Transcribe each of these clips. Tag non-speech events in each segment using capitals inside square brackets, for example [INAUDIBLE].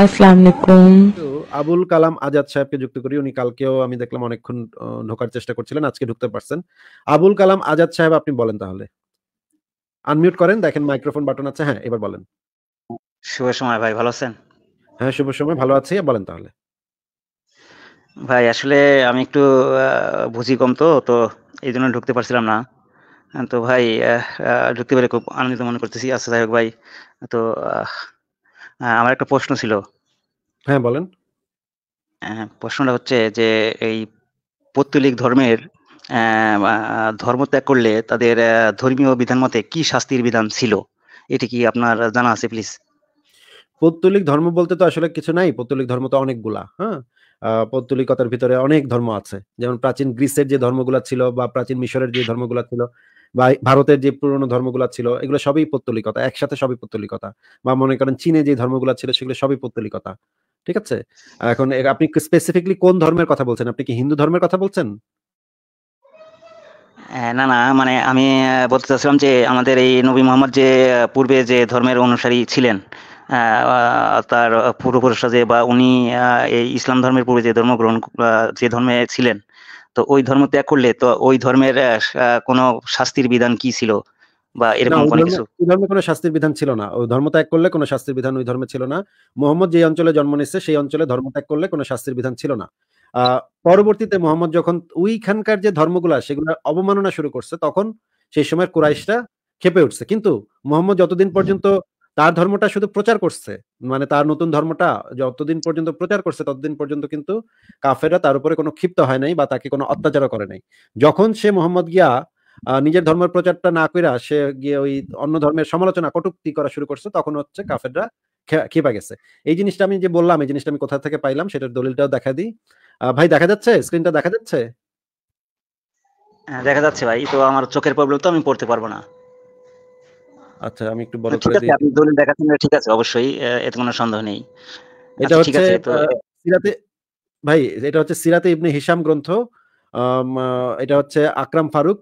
আসসালামু আবুল কালাম আজাদ সাহেবকে যুক্ত করি উনি কালকেও আমি দেখলাম অনেকক্ষণ ঢোকার চেষ্টা করছিলেন আজকে ঢুকতে পারছেন আবুল কালাম আজাদ সাহেব আপনি বলেন তাহলে আনমিউট করেন দেখেন মাইক্রোফোন বাটন আছে হ্যাঁ এবার বলেন শুভ সময় ভাই ভালো আছেন হ্যাঁ শুভ সময় ভালো আছি বলেন তাহলে ভাই আসলে আমি একটু বুঝি কম তো তো এই জন্য ঢুকতে পারছিলাম না তো ভাই ঢুকতে খুব আনন্দিত মনে করতেছি আচ্ছা ভাই তো আমার একটা প্রশ্ন ছিল হ্যাঁ বলেন প্রশ্নটা হচ্ছে যে এই পত্তলিক ধর্মের ধর্ম ত্যাগ করলে তাদের ধর্মীয় বিধান মতে কি শাস্তির বিধান ছিল এটি কি আপনার জানা আছে প্লিজ পৌত্তলিক ধর্ম বলতে তো আসলে কিছু নাই পৌত্তলিক ধর্ম তো অনেকগুলা হ্যাঁ পৌত্তলিকতার ভিতরে অনেক ধর্ম আছে যেমন প্রাচীন গ্রিসের যে ধর্মগুলা ছিল বা প্রাচীন মিশরের যে ধর্মগুলা ছিল বা ভারতের যে পুরনো ধর্মগুলা ছিল এগুলো সবই পত্তলিকতা একসাথে সবই পত্তলিকতা বা মনে করেন চীনে যে ধর্মগুলা ছিল সেগুলো সবই পত্তলিকতা ঠিক আছে এখন আপনি স্পেসিফিকলি কোন ধর্মের কথা বলছেন আপনি কি হিন্দু ধর্মের কথা বলছেন না না মানে আমি বলতে চাচ্ছিলাম যে আমাদের এই নবী মোহাম্মদ যে পূর্বে যে ধর্মের অনুসারী ছিলেন তার পূর্বপুরুষরা যে বা উনি এই ইসলাম ধর্মের পূর্বে যে ধর্ম গ্রহণ যে ধর্মে ছিলেন তো ওই ধর্ম ত্যাগ করলে তো ওই ধর্মের কোন শাস্তির বিধান কি ছিল বা এরকম কোনো কিছু ধর্মে কোনো শাস্তির বিধান ছিল না ওই ধর্ম ত্যাগ করলে কোনো শাস্তির বিধান ওই ধর্মে ছিল না মোহাম্মদ যে অঞ্চলে জন্ম নিচ্ছে সেই অঞ্চলে ধর্ম ত্যাগ করলে কোনো শাস্তির বিধান ছিল না পরবর্তীতে মোহাম্মদ যখন ওইখানকার যে ধর্মগুলা সেগুলো অবমাননা শুরু করছে তখন সেই সময় কুরাইশরা খেপে উঠছে কিন্তু মোহাম্মদ যতদিন পর্যন্ত তার ধর্মটা শুধু প্রচার করছে মানে তার নতুন ধর্মটা যতদিন পর্যন্ত প্রচার করছে ততদিন পর্যন্ত কিন্তু কাফেরা তার উপরে কোনো ক্ষিপ্ত হয় নাই বা তাকে কোনো অত্যাচারও করে নাই যখন সে মোহাম্মদ গিয়া নিজের ধর্মের প্রচারটা না কইরা সে গিয়ে ওই অন্য ধর্মের সমালোচনা কটুক্তি করা শুরু করছে তখন হচ্ছে কাফেররা খেপা গেছে এই জিনিসটা আমি যে বললাম এই জিনিসটা আমি কোথা থেকে পাইলাম সেটার দলিলটাও দেখা দিই ভাই দেখা যাচ্ছে স্ক্রিনটা দেখা যাচ্ছে হ্যাঁ, দেখা যাচ্ছে ভাই তো আমার চোখের প্রবলেম তো আমি পড়তে পারবো না আচ্ছা আমি একটু বড় করে দিই আপনি দলিল দেখাচ্ছেন ঠিক আছে অবশ্যই এতে কোনো সন্দেহ নেই এটা আচ্ছা, হচ্ছে সিরাতে ভাই এটা হচ্ছে সিরাতে ইবনে হিসাম গ্রন্থ এটা হচ্ছে আকরাম ফারুক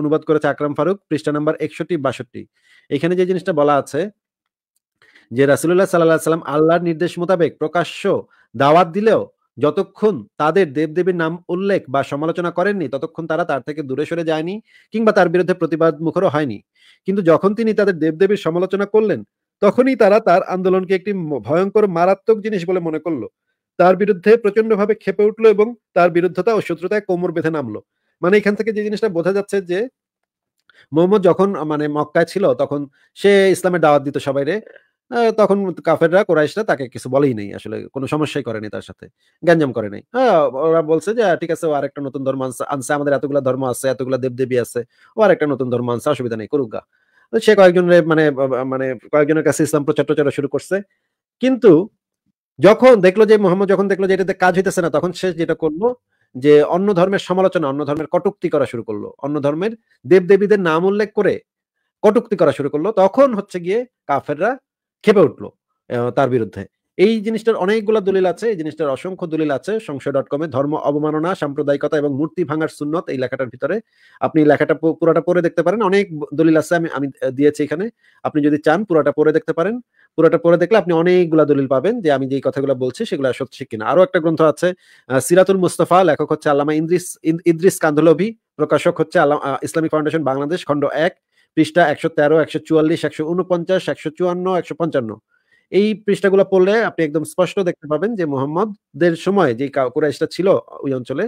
অনুবাদ করেছে আকরাম ফারুক পৃষ্ঠা নাম্বার একষট্টি বাষট্টি এখানে যে জিনিসটা বলা আছে যে রাসুল্লাহ সাল্লাহ সাল্লাম আল্লাহর নির্দেশ মোতাবেক প্রকাশ্য দাওয়াত দিলেও যতক্ষণ তাদের দেবদেবীর নাম উল্লেখ বা সমালোচনা করেননি ততক্ষণ তারা তার থেকে দূরে সরে যায়নি কিংবা তার বিরুদ্ধে প্রতিবাদ মুখরও হয়নি কিন্তু যখন তিনি তাদের দেবদেবীর সমালোচনা করলেন তখনই তারা তার আন্দোলনকে একটি ভয়ঙ্কর মারাত্মক জিনিস বলে মনে করলো তার বিরুদ্ধে প্রচন্ডভাবে খেপে উঠলো এবং তার বিরুদ্ধতা ও শত্রুতায় কোমর বেঁধে নামলো মানে এখান থেকে যে জিনিসটা বোঝা যাচ্ছে যে মোহাম্মদ যখন মানে মক্কায় ছিল তখন সে ইসলামের দাওয়াত দিত সবাই রে তখন কাফেররা কোরাইশরা তাকে কিছু বলেই নেই আসলে কোনো সমস্যাই করেনি তার সাথে গ্যাঞ্জাম করে নাই হ্যাঁ ওরা বলছে যে ঠিক আছে ও আরেকটা নতুন ধর্ম আনছে আমাদের এতগুলো ধর্ম আছে এতগুলা দেবদেবী আছে ও আরেকটা নতুন ধর্ম আনছে অসুবিধা নেই করুক গা সে কয়েকজনের মানে মানে কয়েকজনের কাছে ইসলাম প্রচার প্রচার শুরু করছে কিন্তু যখন দেখলো যে মোহাম্মদ যখন দেখলো যে এটাতে কাজ হইতেছে না তখন সে যেটা করলো যে অন্য ধর্মের সমালোচনা অন্য ধর্মের কটুক্তি করা শুরু করলো অন্য ধর্মের দেবদেবীদের নাম উল্লেখ করে কটুক্তি করা শুরু করলো তখন হচ্ছে গিয়ে কাফেররা খেপে উঠল তার বিরুদ্ধে এই জিনিসটার অনেকগুলো দলিল আছে এই জিনিসটার অসংখ্য দলিল আছে সংশয় ডট কমে ধর্ম অবমাননা সাম্প্রদায়িকতা এবং মূর্তি ভাঙার সুন্নত এই লেখাটার ভিতরে আপনি লেখাটা পুরোটা পড়ে দেখতে পারেন অনেক দলিল আছে আমি আমি দিয়েছি এখানে আপনি যদি চান পুরোটা পড়ে দেখতে পারেন পুরোটা পড়ে দেখলে আপনি অনেকগুলো দলিল পাবেন যে আমি যে কথাগুলো বলছি সেগুলো সত্যি কিনা আরো একটা গ্রন্থ আছে সিরাতুল মুস্তফা লেখক হচ্ছে আল্লামা ইদ্রিস ইদ্রিস কান্ধলভি প্রকাশক হচ্ছে আল্লা ইসলামিক ফাউন্ডেশন বাংলাদেশ খণ্ড এক পৃষ্ঠা একশো তেরো একশো চুয়াল্লিশ একশো উনপঞ্চাশ একশো চুয়ান্ন একশো পঞ্চান্ন এই পৃষ্ঠাগুলো পড়লে আপনি একদম স্পষ্ট দেখতে পাবেন যে মোহাম্মদের সময় যে কুরাইশটা ছিল ওই অঞ্চলে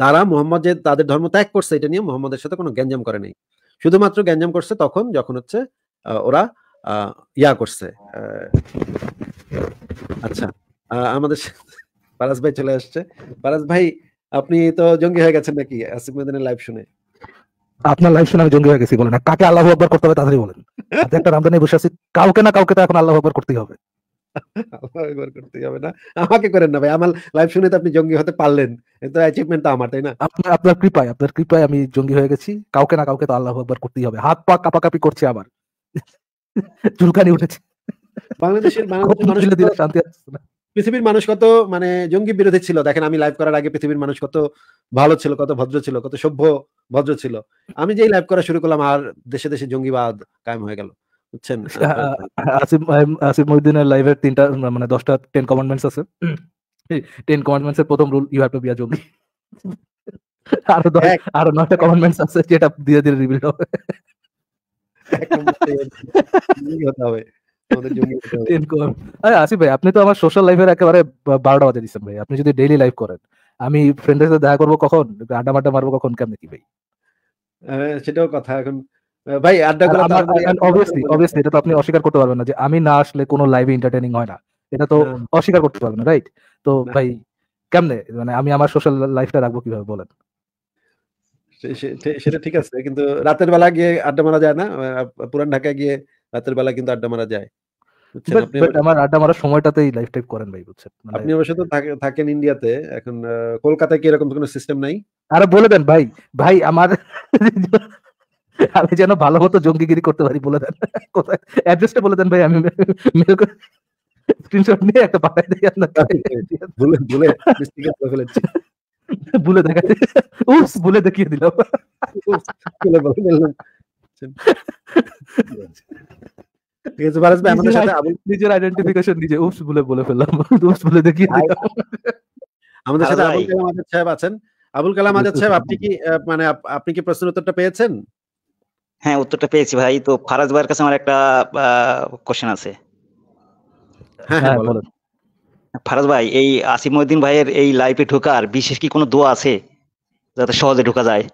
তারা মোহাম্মদ যে তাদের ধর্ম ত্যাগ করছে এটা নিয়ে মোহাম্মদের সাথে কোনো গ্যাঞ্জাম করে নাই শুধুমাত্র গ্যাঞ্জাম করছে তখন যখন হচ্ছে ওরা ইয়া করছে আচ্ছা আমাদের পারাস ভাই চলে আসছে পারাস ভাই আপনি তো জঙ্গি হয়ে গেছেন নাকি আসিফ মেদিনের লাইভ শুনে আপনার লাইফ শুনে আমি জঙ্গি হয়ে গেছি বলেন কাকে আল্লাহ আকবর করতে হবে তাড়াতাড়ি বলেন আচ্ছা, একটা রামদানি বসে আছি কাউকে না কাউকে তো এখন আল্লাহ আকবর করতেই হবে হতে পারলেন অ্যাচিভমেন্ট আমার তাই না আপনার কৃপায় আপনার কৃপায় আমি জঙ্গি হয়ে গেছি কাউকে না কাউকে আল্লাহ হবে হাত পা করছে চুলকানি বাংলাদেশের মানুষ শান্তি পৃথিবীর মানুষ কত মানে জঙ্গি বিরোধী ছিল দেখেন আমি লাইভ করার আগে পৃথিবীর মানুষ কত ভালো ছিল কত ভদ্র ছিল কত সভ্য ভদ্র ছিল আমি যেই লাইভ করা শুরু করলাম আর দেশে দেশে জঙ্গিবাদ কায়েম হয়ে গেল বুঝছেন আসিফ আসিফ মহিউদ্দিনের লাইভের তিনটা মানে দশটা টেন কমান্ডমেন্টস আছে টেন কমান্ডমেন্টস এর প্রথম rule you have to be a জঙ্গি আরো আরো নয়টা কমান্ডমেন্টস আছে যেটা ধীরে ধীরে রিভিল হবে হবে ভাই আপনি তো আমার সোশ্যাল লাইফের একেবারে বারোটা বাজে দিচ্ছেন ভাই আপনি যদি ডেইলি লাইফ করেন আমি ফ্রেন্ডের সাথে দেখা করবো কখন আড্ডা মাড্ডা মারবো কখন কি ভাই সেটাও কথা এখন ভাই আড্ডা অবভিয়াসলি অবভিয়াসলি এটা তো আপনি অস্বীকার করতে পারবেন না যে আমি না আসলে কোনো লাইভে এন্টারটেইনিং হয় না এটা তো হ্যাঁ। অস্বীকার করতে পারবেন রাইট তো ভাই কেমনে মানে আমি আমার সোশ্যাল লাইফটা রাখবো কিভাবে বলেন সেটা ঠিক আছে কিন্তু রাতের বেলা গিয়ে আড্ডা মারা যায় না পুরান ঢাকায় গিয়ে রাতের বেলা কিন্তু আড্ডা মারা যায় আমার আড্ডা সময়টাতেই লাইফ টাইপ করেন ভাই মানে আপনি থাকেন ইন্ডিয়াতে এখন কলকাতায় কি এরকম কোনো সিস্টেম নাই বলে দেন ভাই ভাই আমার [LAUGHS] আমি যেন ভালো মতো জঙ্গিগিরি করতে পারি বলে দেন অ্যাড্রেসটা [LAUGHS] বলে দেন ভাই আমি স্ক্রিনশট [LAUGHS] নিয়ে একটা পাঠাই দিই ভুলে দেখাতে ভুলে দেখিয়ে দিলাম বলে দিলাম ঠিক আছে ভাই আমাদের সাথে নিজের আইডেন্টিফিকেশন নিজে উপস বলে ফেললাম উপস দেখি আমাদের সাথে আবুল কালাম আজাদ সাহেব আছেন আবুল কালাম আজাদ সাহেব আপনি কি মানে আপনি কি উত্তরটা পেয়েছেন হ্যাঁ উত্তরটা পেয়েছি ভাই তো ফারাজ ভাইয়ের কাছে আমার একটা কোশ্চেন আছে হ্যাঁ, হ্যাঁ, হ্যাঁ, ফারাজ ভাই এই আসিমউদ্দিন ভাইয়ের এই লাইফে ঢোকার বিশেষ কি কোনো দোয়া আছে যাতে সহজে ঢোকা যায়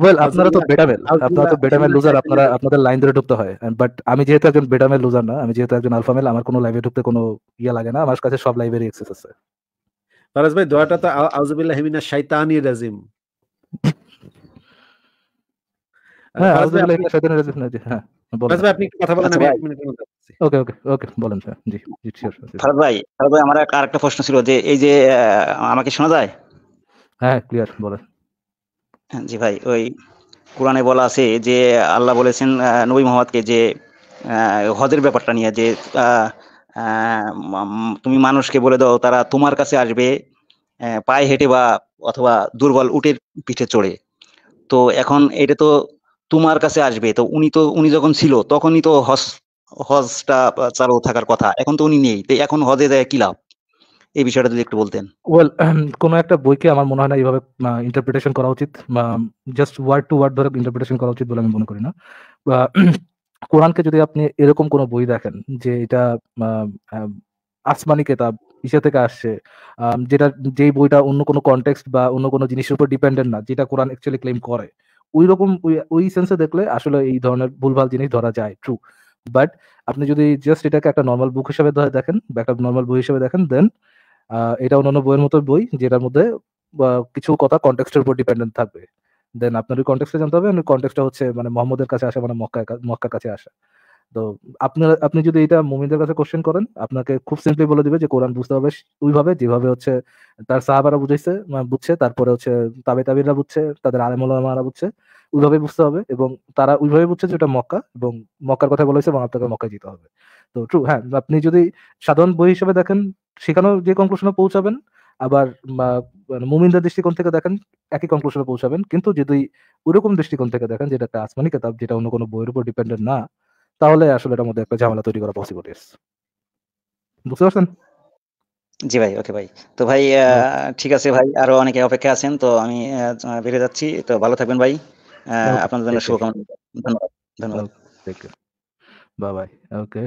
ওয়েল আপনারা তো বেটামেল আপনারা তো বেটামেল লুজার আপনারা আপনাদের লাইন ধরে ঢুকতে হয় বাট আমি যেহেতু একজন বেটামেল লুজার না আমি যেহেতু একজন আমার কোনো লাইভে ঢুকতে কোনো ইয়ে লাগে না আমার কাছে সব লাইভেরই আছে ফারাজ ভাই দোয়াটা তো মিনাশ শাইতানির রাজিম হ্যাঁ, হ্যাঁ, হ্যাঁ, প্রশ্ন ছিল যে এই যে আমাকে শোনা যায় হ্যাঁ ক্লিয়ার বলেন জি ভাই ওই কোরআনে বলা আছে যে আল্লাহ বলেছেন নবী মোহাম্মদকে যে হজের ব্যাপারটা নিয়ে যে তুমি মানুষকে বলে দাও তারা তোমার কাছে আসবে পায়ে হেঁটে বা অথবা দুর্বল উটের পিঠে চড়ে তো এখন এটা তো তোমার কাছে আসবে তো উনি তো উনি যখন ছিল তখনই তো হজ হজটা চালু থাকার কথা এখন তো উনি নেই তো এখন হজে যায় কি লাভ এই বিষয়টা যদি একটু বলতেন ওয়েল [CLEARS THROAT] কোন একটা বইকে আমার মনে হয় না এইভাবে ইন্টারপ্রিটেশন করা উচিত জাস্ট ওয়ার্ড টু ওয়ার্ড ধরে ইন্টারপ্রিটেশন করা উচিত বলে আমি মনে করি না [CLEARS THROAT] কোরআনকে যদি আপনি এরকম কোন বই দেখেন যে এটা আসমানি কেতাব ইসে থেকে আসছে যেটা যেই বইটা অন্য কোনো কনটেক্সট বা অন্য কোনো জিনিসের উপর ডিপেন্ডেন্ট না যেটা কোরআন অ্যাকচুয়ালি ক্লেম করে ওই রকম ওই সেন্সে দেখলে আসলে এই ধরনের ভুলভাল জিনিস ধরা যায় ট্রু বাট আপনি যদি জাস্ট এটাকে একটা নর্মাল বুক হিসেবে দেখেন বা একটা নর্মাল বই হিসেবে দেখেন দেন এটা অন্যান্য বইয়ের মতো বই যেটার মধ্যে কিছু কথা কন্টেক্সটের উপর ডিপেন্ডেন্ট থাকবে দেন আপনার ওই কন্টেক্সটা জানতে হবে কন্টেক্সটা হচ্ছে মানে মোহাম্মদের কাছে আসা মানে মক্কা মক্কার কাছে আসা তো আপনার আপনি যদি এটা মুমিনদের কাছে কোশ্চেন করেন আপনাকে খুব সিম্পলি বলে দিবে যে কোরআন বুঝতে হবে ওইভাবে যেভাবে হচ্ছে তার সাহাবারা বুঝেছে বুঝছে তারপরে হচ্ছে তাবে তাবিরা বুঝছে তাদের আলেমারা বুঝছে ওইভাবে বুঝতে হবে এবং তারা ওইভাবে বুঝছে যে ওটা মক্কা এবং মক্কার কথা বলেছে এবং আপনাকে মক্কায় যেতে হবে তো ট্রু হ্যাঁ আপনি যদি সাধারণ বই হিসেবে দেখেন সেখানেও যে কনক্লুশনে পৌঁছাবেন আবার মানে মুমিনদের দৃষ্টিকোণ থেকে দেখেন একই কনক্লুশনে পৌঁছাবেন কিন্তু যদি ওরকম দৃষ্টিকোণ থেকে দেখেন যেটা একটা আসমানি কেতাব যেটা অন্য কোনো বইয়ের উপর ডিপেন্ডেন্ট না তাহলে আসলে এটার মধ্যে একটা ঝামেলা তৈরি করা পসিবল ইস বুঝতে পারছেন জি ভাই ওকে ভাই তো ভাই হ্যাঁ। ঠিক আছে ভাই আরো অনেকে অপেক্ষা আছেন তো আমি বেরিয়ে যাচ্ছি তো ভালো থাকবেন ভাই আপনাদের জন্য শুভকামনা ধন্যবাদ ধন্যবাদ বাই বাই ওকে